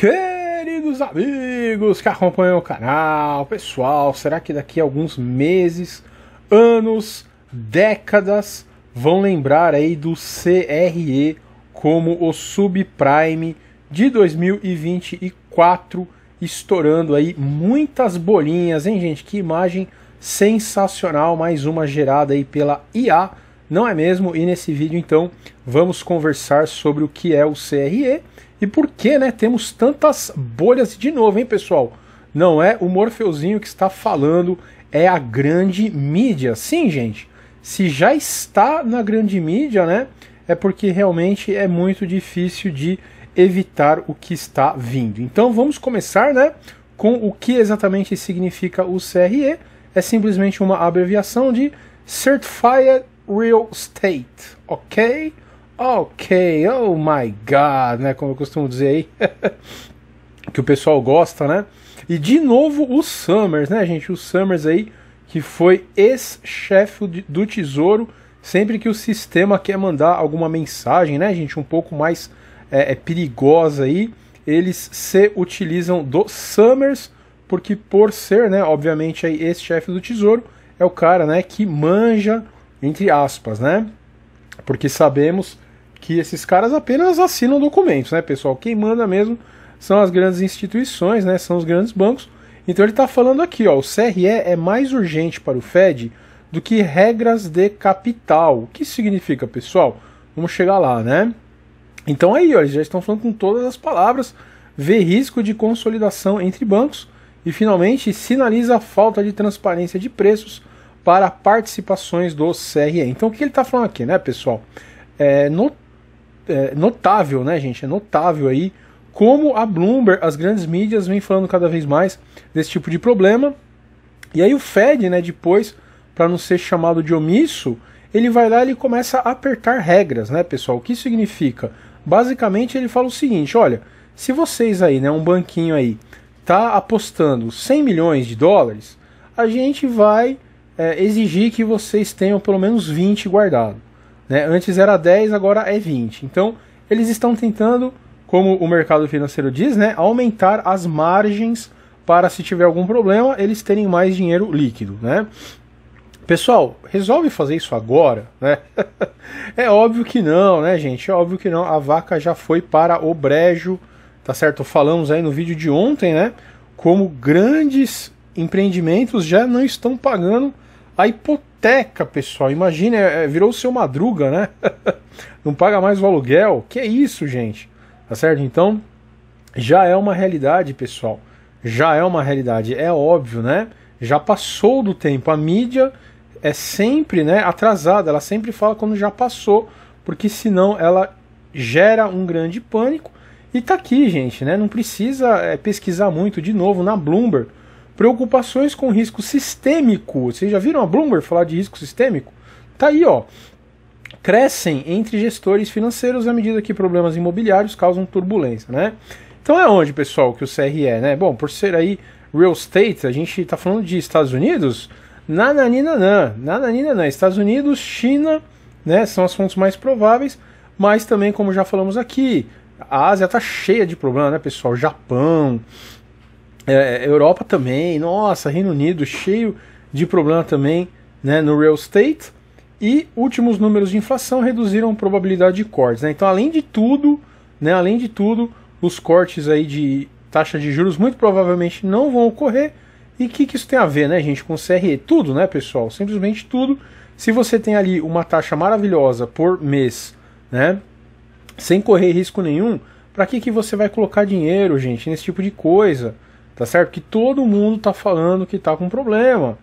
Queridos amigos que acompanham o canal, pessoal, será que daqui a alguns meses, anos, décadas vão lembrar aí do CRE como o subprime de 2024 estourando aí muitas bolinhas, hein, gente? Que imagem sensacional, mais uma gerada aí pela IA não é mesmo? E nesse vídeo então vamos conversar sobre o que é o CRE e por que né, temos tantas bolhas de novo, hein pessoal? Não é o Morfeuzinho que está falando, é a grande mídia. Sim, gente, se já está na grande mídia, né? É porque realmente é muito difícil de evitar o que está vindo. Então vamos começar, né? Com o que exatamente significa o CRE. É simplesmente uma abreviação de Certified real estate, ok? Ok, oh my god, né? Como eu costumo dizer aí, que o pessoal gosta, né? E de novo o Summers, né, gente? O Summers aí, que foi ex-chefe do Tesouro, sempre que o sistema quer mandar alguma mensagem, né, gente? Um pouco mais é, é perigosa aí, eles se utilizam do Summers, porque por ser, né, obviamente aí ex-chefe do Tesouro, é o cara, né, que manja entre aspas, né? Porque sabemos que esses caras apenas assinam documentos, né, pessoal? Quem manda mesmo são as grandes instituições, né? São os grandes bancos. Então ele está falando aqui, ó, o CRE é mais urgente para o Fed do que regras de capital. O que significa, pessoal? Vamos chegar lá, né? Então aí, ó, eles já estão falando com todas as palavras, vê risco de consolidação entre bancos e finalmente sinaliza a falta de transparência de preços para participações do CRE. Então o que ele está falando aqui, né, pessoal? É, no, é, notável, né, gente? É notável aí como a Bloomberg, as grandes mídias, vem falando cada vez mais desse tipo de problema. E aí o Fed, né, depois, para não ser chamado de omisso, ele vai lá e começa a apertar regras, né, pessoal? O que significa? Basicamente ele fala o seguinte, olha, se vocês aí, né, um banquinho aí, tá apostando 100 milhões de dólares, a gente vai é, exigir que vocês tenham pelo menos 20 guardado. Né? Antes era 10, agora é 20. Então, eles estão tentando, como o mercado financeiro diz, né, aumentar as margens para se tiver algum problema, eles terem mais dinheiro líquido, né? Pessoal, resolve fazer isso agora, né? é óbvio que não, né, gente? É óbvio que não. A vaca já foi para o brejo, tá certo? Falamos aí no vídeo de ontem, né? Como grandes empreendimentos já não estão pagando a hipoteca, pessoal. Imagina, é, é, virou o seu madruga, né? Não paga mais o aluguel. Que é isso, gente? Tá certo? Então, já é uma realidade, pessoal. Já é uma realidade. É óbvio, né? Já passou do tempo. A mídia é sempre né, atrasada, ela sempre fala quando já passou, porque senão ela gera um grande pânico. E tá aqui, gente, né? Não precisa é, pesquisar muito de novo na Bloomberg. Preocupações com risco sistêmico. Vocês já viram a Bloomberg falar de risco sistêmico? Tá aí, ó. Crescem entre gestores financeiros à medida que problemas imobiliários causam turbulência, né? Então é onde, pessoal, que o CRE, né? Bom, por ser aí real estate, a gente tá falando de Estados Unidos, nananinanã, nananinanã, Estados Unidos, China, né, são as fontes mais prováveis, mas também, como já falamos aqui, a Ásia tá cheia de problema, né, pessoal? Japão, é, Europa também, nossa, Reino Unido cheio de problema também né, no real estate. E últimos números de inflação reduziram a probabilidade de cortes. Né? Então, além de tudo, né, além de tudo, os cortes aí de taxa de juros muito provavelmente não vão ocorrer. E o que, que, isso tem a ver, né, gente, com CRE? Tudo, né, pessoal? Simplesmente tudo. Se você tem ali uma taxa maravilhosa por mês, né, sem correr risco nenhum, para que, que você vai colocar dinheiro, gente, nesse tipo de coisa? tá certo? Que todo mundo tá falando que tá com problema.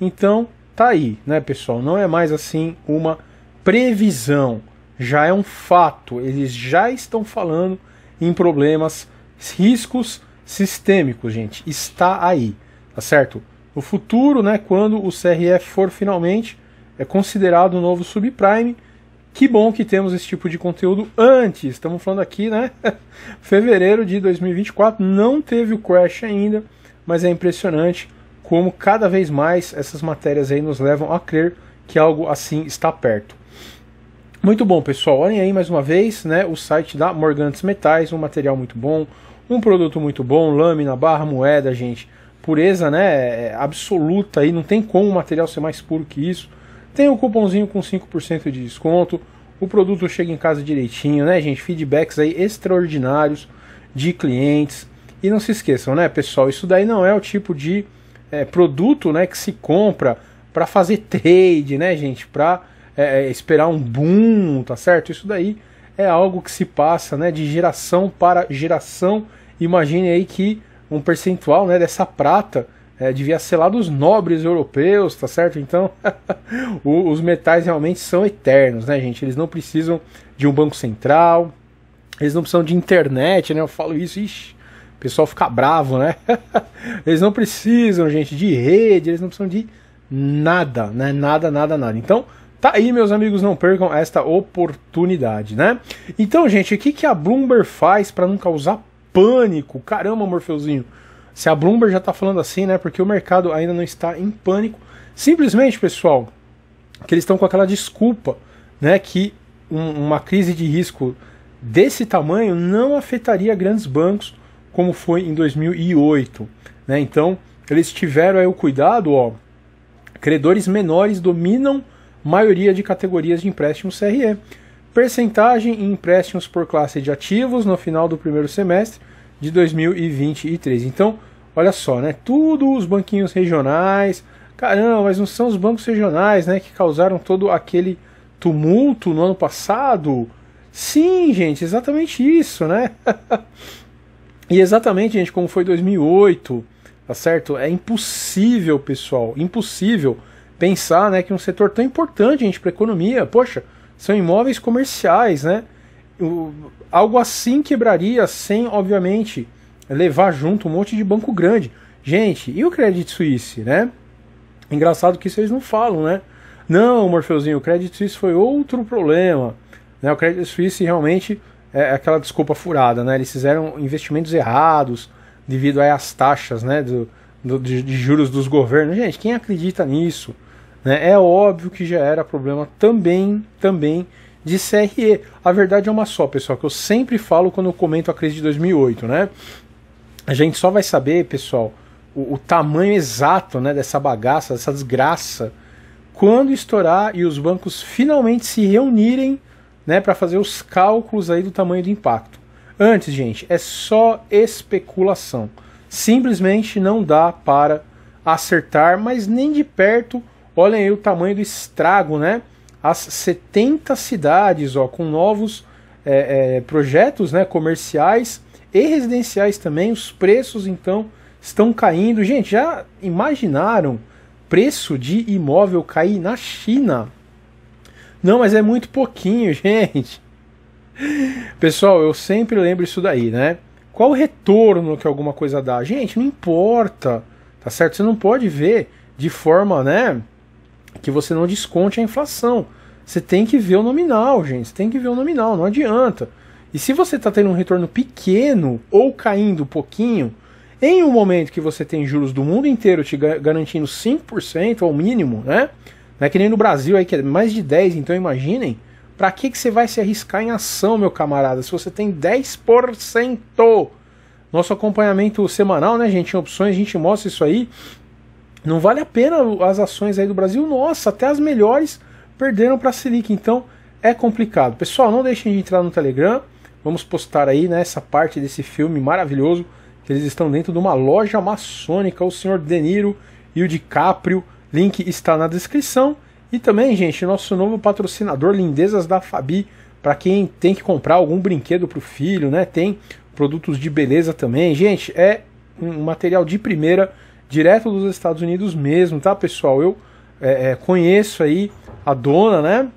Então, tá aí, né, pessoal? Não é mais assim uma previsão, já é um fato. Eles já estão falando em problemas, riscos sistêmicos, gente. Está aí, tá certo? No futuro, né, quando o CRF for finalmente é considerado um novo subprime, que bom que temos esse tipo de conteúdo antes. Estamos falando aqui, né? Fevereiro de 2024 não teve o crash ainda, mas é impressionante como cada vez mais essas matérias aí nos levam a crer que algo assim está perto. Muito bom, pessoal. Olhem aí mais uma vez, né, o site da Morgantes Metais, um material muito bom, um produto muito bom, lâmina, barra, moeda, gente. Pureza, né, é absoluta aí, não tem como o material ser mais puro que isso tem o um cupomzinho com 5% de desconto. O produto chega em casa direitinho, né, gente? Feedbacks aí extraordinários de clientes. E não se esqueçam, né, pessoal? Isso daí não é o tipo de é, produto, né, que se compra para fazer trade, né, gente? Para é, eh, eh, esperar um boom, tá certo? Isso daí é algo que se passa, né, de geração para geração. Imagine aí que um percentual, né, dessa prata é, devia ser lá dos nobres europeus, tá certo? Então, os metais realmente são eternos, né, gente? Eles não precisam de um banco central, eles não precisam de internet, né? Eu falo isso, ixi, o pessoal fica bravo, né? eles não precisam, gente, de rede, eles não precisam de nada, né? Nada, nada, nada. Então, Tá aí, meus amigos, não percam esta oportunidade, né? Então, gente, o que, que a Bloomberg faz para não causar pânico? Caramba, Morfeuzinho, se a Bloomberg já está falando assim, né? Porque o mercado ainda não está em pânico. Simplesmente, pessoal, que eles estão com aquela desculpa, né? Que um, uma crise de risco desse tamanho não afetaria grandes bancos como foi em 2008, né? Então eles tiveram aí o cuidado, ó. Credores menores dominam maioria de categorias de empréstimos CRE. Percentagem em empréstimos por classe de ativos no final do primeiro semestre de 2023. Então, Olha só, né? Tudo os banquinhos regionais. Caramba, mas não são os bancos regionais, né, que causaram todo aquele tumulto no ano passado? Sim, gente, exatamente isso, né? e exatamente, gente, como foi 2008, tá certo? É impossível, pessoal, impossível pensar, né, que um setor tão importante, gente, para a economia, poxa, são imóveis comerciais, né? algo assim quebraria sem, obviamente, é levar junto um monte de banco grande. Gente, e o Credit Suisse, né? Engraçado que vocês não falam, né? Não, Morfeuzinho, o Credit Suisse foi outro problema. Né? O Credit Suisse realmente é aquela desculpa furada, né? Eles fizeram investimentos errados devido às taxas, né? Do, do, de, de juros dos governos. Gente, quem acredita nisso? Né? É óbvio que já era problema também, também de CRE. A verdade é uma só, pessoal, que eu sempre falo quando eu comento a crise de 2008, né? A gente só vai saber, pessoal, o, o tamanho exato né, dessa bagaça, dessa desgraça, quando estourar e os bancos finalmente se reunirem né, para fazer os cálculos aí do tamanho do impacto. Antes, gente, é só especulação. Simplesmente não dá para acertar, mas nem de perto. Olhem aí o tamanho do estrago, né? As 70 cidades ó, com novos é, é, projetos né, comerciais e residenciais também. Os preços então estão caindo. Gente, já imaginaram preço de imóvel cair na China? Não, mas é muito pouquinho, gente. Pessoal, eu sempre lembro isso daí, né? Qual o retorno que alguma coisa dá? Gente, não importa, tá certo? Você não pode ver de forma, né, que você não desconte a inflação. Você tem que ver o nominal, gente. Você tem que ver o nominal, não adianta. E se você está tendo um retorno pequeno ou caindo um pouquinho, em um momento que você tem juros do mundo inteiro te garantindo 5% ao mínimo, né? Não é que nem no Brasil aí que é mais de 10, então imaginem. Para que, que você vai se arriscar em ação, meu camarada, se você tem 10%? Nosso acompanhamento semanal, né, gente? Em opções, a gente mostra isso aí. Não vale a pena as ações aí do Brasil. Nossa, até as melhores perderam para a Selic. Então é complicado. Pessoal, não deixem de entrar no Telegram. Vamos postar aí nessa né, parte desse filme maravilhoso que eles estão dentro de uma loja maçônica, o senhor De Niro e o DiCaprio. Link está na descrição. E também, gente, nosso novo patrocinador Lindezas da Fabi, para quem tem que comprar algum brinquedo para o filho, né? Tem produtos de beleza também. Gente, é um material de primeira, direto dos Estados Unidos mesmo, tá, pessoal? Eu é, é conheço aí a dona, né?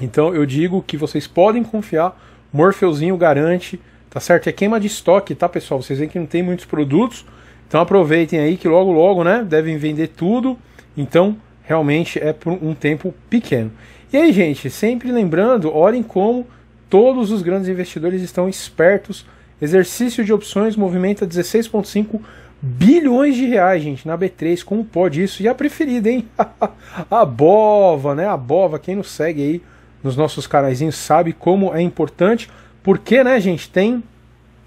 Então eu digo que vocês podem confiar Morfeuzinho garante, tá certo? É queima de estoque, tá, pessoal? Vocês veem que não tem muitos produtos, então aproveitem aí que logo, logo, né? Devem vender tudo, então realmente é por um tempo pequeno. E aí, gente, sempre lembrando, olhem como todos os grandes investidores estão espertos. Exercício de opções movimenta 16,5 bilhões de reais, gente, na B3. Como pode isso? E a preferida, hein? a Bova, né? A Bova, quem não segue aí nos nossos canaizinhos sabe como é importante, porque, né, gente, tem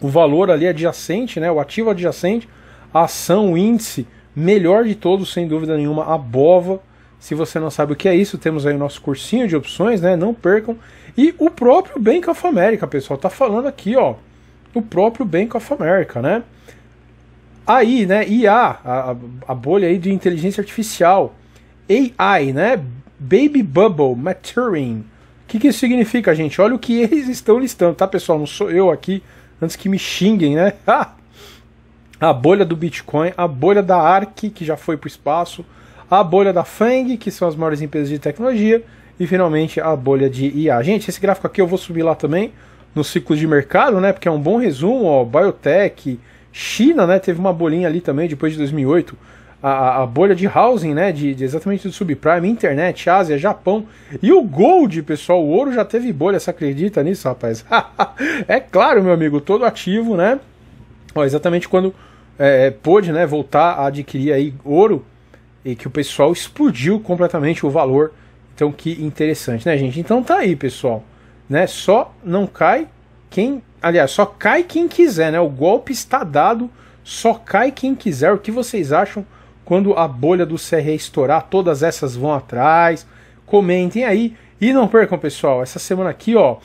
o valor ali adjacente, né, o ativo adjacente, a ação, o índice, melhor de todos, sem dúvida nenhuma, a BOVA. Se você não sabe o que é isso, temos aí o nosso cursinho de opções, né, não percam. E o próprio Bank of America, pessoal, tá falando aqui, ó, o próprio Bank of America, né. Aí, né, IA, a, a bolha aí de inteligência artificial, AI, né, Baby Bubble Maturing, que, que isso significa, gente? Olha o que eles estão listando, tá, pessoal? Não sou eu aqui, antes que me xinguem, né? Ah! a bolha do Bitcoin, a bolha da ARC, que já foi para o espaço, a bolha da FANG, que são as maiores empresas de tecnologia, e finalmente a bolha de IA. Gente, esse gráfico aqui eu vou subir lá também, no ciclo de mercado, né? Porque é um bom resumo, ó, biotech, China, né? Teve uma bolinha ali também, depois de 2008, a, a bolha de housing, né? De, de, exatamente do subprime, internet, Ásia, Japão. E o gold, pessoal, o ouro já teve bolha, você acredita nisso, rapaz? é claro, meu amigo, todo ativo, né? Ó, exatamente quando é, é, pôde né, voltar a adquirir aí ouro e que o pessoal explodiu completamente o valor. Então que interessante, né, gente? Então tá aí, pessoal. Né? Só não cai quem, aliás, só cai quem quiser, né? O golpe está dado, só cai quem quiser. O que vocês acham quando a bolha do CRE estourar, todas essas vão atrás. Comentem aí e não percam, pessoal. Essa semana aqui, ó,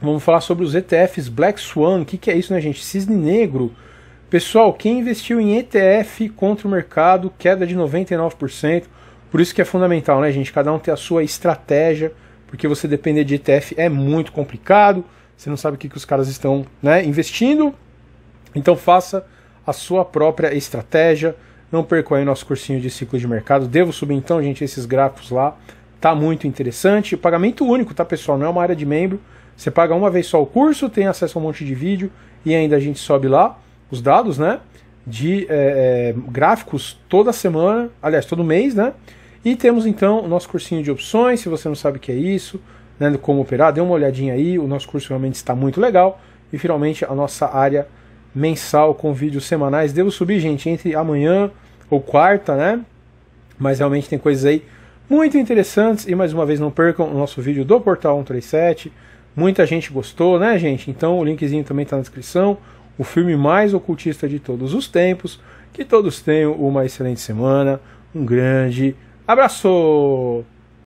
vamos falar sobre os ETFs Black Swan. O que, que é isso, né, gente? Cisne negro. Pessoal, quem investiu em ETF contra o mercado, queda de 99%. Por isso que é fundamental, né, gente? Cada um ter a sua estratégia, porque você depender de ETF é muito complicado. Você não sabe o que, que os caras estão né, investindo. Então faça a sua própria estratégia. Não perco aí nosso cursinho de ciclo de mercado. Devo subir então, gente, esses gráficos lá. Tá muito interessante. Pagamento único, tá, pessoal? Não é uma área de membro. Você paga uma vez só o curso, tem acesso a um monte de vídeo e ainda a gente sobe lá os dados, né? De é, gráficos toda semana, aliás, todo mês, né? E temos então o nosso cursinho de opções. Se você não sabe o que é isso, né, como operar, dê uma olhadinha aí. O nosso curso realmente está muito legal. E finalmente a nossa área mensal com vídeos semanais. Devo subir, gente, entre amanhã ou quarta, né? Mas realmente tem coisas aí muito interessantes. E mais uma vez, não percam o nosso vídeo do Portal 137. Muita gente gostou, né, gente? Então o linkzinho também está na descrição. O filme mais ocultista de todos os tempos. Que todos tenham uma excelente semana. Um grande abraço!